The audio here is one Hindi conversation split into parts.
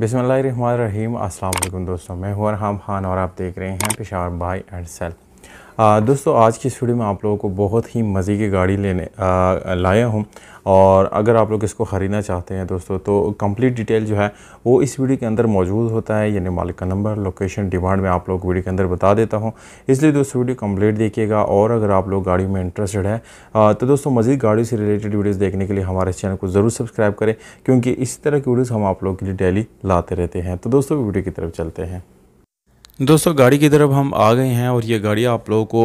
बिसमीम अल्लाम दोस्तों मैं हुआ हम खान और आप देख रहे हैं पेशावर बाई एंड सेल्फ दोस्तों आज की इस वीडियो में आप लोगों को बहुत ही मज़े की गाड़ी लेने आ, लाया हूँ और अगर आप लोग इसको ख़रीदना चाहते हैं दोस्तों तो कंप्लीट डिटेल जो है वो इस वीडियो के अंदर मौजूद होता है यानी मालिक का नंबर लोकेशन डिमांड में आप लोग वीडियो के अंदर बता देता हूँ इसलिए दोस्तों वीडियो कंप्लीट देखिएगा और अगर आप लोग गाड़ी में इंटरेस्टेड है तो दोस्तों मज़ीद गाड़ी से रिलेटेड वीडियोज़ देखने के लिए हमारे चैनल को ज़रूर सब्सक्राइब करें क्योंकि इस तरह की वीडियोज़ हम आप लोग के लिए डेली लाते रहते हैं तो दोस्तों वीडियो की तरफ चलते हैं दोस्तों गाड़ी की तरफ हम आ गए हैं और ये गाड़ी आप लोगों को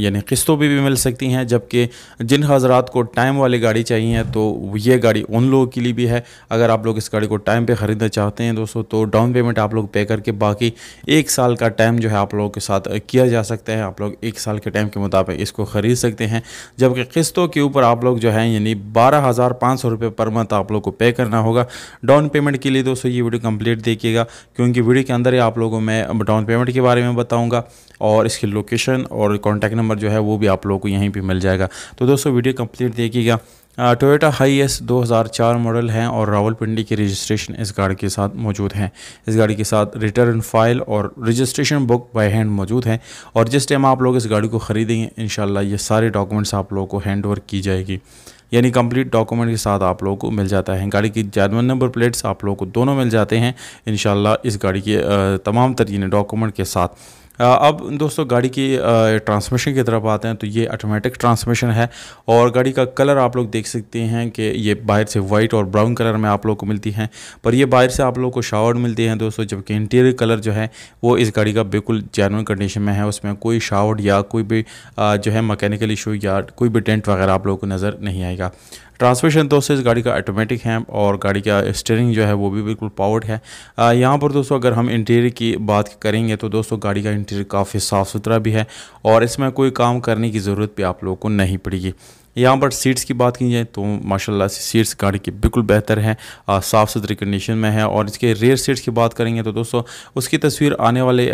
यानी किस्तों पर भी, भी मिल सकती हैं जबकि जिन हजरात को टाइम वाली गाड़ी चाहिए तो ये गाड़ी उन लोगों के लिए भी है अगर आप लोग इस गाड़ी को टाइम पे ख़रीदना चाहते हैं दोस्तों तो डाउन पेमेंट आप लोग पे करके बाकी एक साल का टाइम जो है आप लोगों के साथ किया जा सकता है आप लोग एक साल के टाइम के मुताबिक इसको ख़रीद सकते हैं जबकि किस्तों के ऊपर आप लोग जो है यानी बारह हज़ार पाँच सौ रुपये पर मंथ आप लोग को पे करना होगा डाउन पेमेंट के लिए दोस्तों ये वीडियो कम्प्लीट देखिएगा क्योंकि वीडियो के अंदर ही आप लोगों में डाउन पेमेंट के बारे में बताऊँगा और इसकी लोकेशन और कॉन्टैक्ट नंबर जो है वो भी आप लोगों को यहीं पर मिल जाएगा तो दोस्तों वीडियो कंप्लीट देखिएगा टोयोटा हाई एस 2004 मॉडल हैं और रावलपिंडी की रजिस्ट्रेशन इस गाड़ी के साथ मौजूद हैं इस गाड़ी के साथ रिटर्न फाइल और रजिस्ट्रेशन बुक बाय हैंड मौजूद हैं और जिस टाइम आप लोग इस गाड़ी को ख़रीदेंगे इन ये सारे डॉक्यूमेंट्स आप लोगों को हैंड ओवर की जाएगी यानी कंप्लीट डॉक्यूमेंट के साथ आप लोगों को मिल जाता है गाड़ी की जैनवन नंबर प्लेट्स आप लोगों को दोनों मिल जाते हैं इन इस गाड़ी के तमाम तरीने डॉक्यूमेंट के साथ अब दोस्तों गाड़ी की ट्रांसमिशन की तरफ आते हैं तो ये ऑटोमेटिक ट्रांसमिशन है और गाड़ी का कलर आप लोग देख सकते हैं कि ये बाहर से वाइट और ब्राउन कलर में आप लोग को मिलती हैं पर ये बाहर से आप लोग को शावर मिलती हैं दोस्तों जबकि इंटीरियर कलर जो है वो इस गाड़ी का बिल्कुल जैनवन कंडीशन में है उसमें कोई शावर या कोई भी जो है मकैनिकल इशू या कोई भी टेंट वगैरह आप लोग को नज़र नहीं आएगा ट्रांसमिशन दोस्तों इस गाड़ी का ऑटोमेटिक है और गाड़ी का स्टेयरिंग जो है वो भी बिल्कुल पावर्ड है यहाँ पर दोस्तों अगर हम इंटीरियर की बात करेंगे तो दोस्तों गाड़ी का इंटीरियर काफ़ी साफ़ सुथरा भी है और इसमें कोई काम करने की ज़रूरत भी आप लोगों को नहीं पड़ेगी यहाँ पर सीट्स की बात की जाए तो माशाल्लाह से सीट्स गाड़ी की बिल्कुल बेहतर हैं साफ़ सुथरी कंडीशन में है और इसके रेयर सीट्स की बात करेंगे तो दोस्तों उसकी तस्वीर आने वाले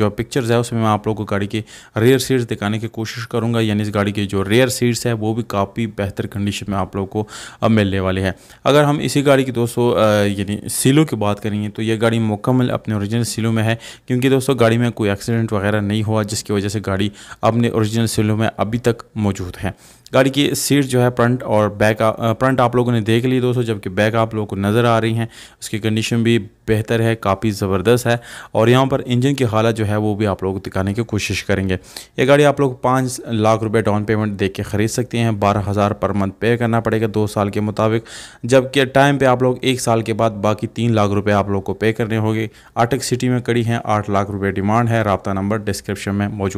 जो पिक्चर्स है उसमें मैं आप लोगों को गाड़ी की रेयर सीट्स दिखाने की कोशिश करूँगा यानी इस गाड़ी की जो रेयर सीट्स हैं वो भी काफ़ी बेहतर कंडीशन में आप लोगों को मिलने वाली है अगर हम इसी गाड़ी की दोस्तों यानी सीलों की बात करेंगे तो ये गाड़ी मुकम्मल अपने औरिजिनल सीलों में है क्योंकि दोस्तों गाड़ी में कोई एक्सीडेंट वगैरह नहीं हुआ जिसकी वजह से गाड़ी अपने ओरिजिनल सीलों में अभी तक मौजूद है गाड़ी गाड़ी की सीट जो है फ्रंट और बैक फ्रंट आप लोगों ने देख ली दोस्तों जबकि बैक आप लोगों को नज़र आ रही हैं उसकी कंडीशन भी बेहतर है काफ़ी ज़बरदस्त है और यहाँ पर इंजन की हालत जो है वो भी आप लोग दिखाने की कोशिश करेंगे ये गाड़ी आप लोग पाँच लाख रुपये डाउन पेमेंट दे के ख़रीद सकते हैं बारह हज़ार पर मंथ पे करना पड़ेगा दो साल के मुताबिक जबकि टाइम पे आप लोग एक साल के बाद बाकी तीन लाख रुपये आप लोग को पे करने होंगे आटक सिटी में कड़ी है आठ लाख रुपये डिमांड है रबता नंबर डिस्क्रिप्शन में मौजूद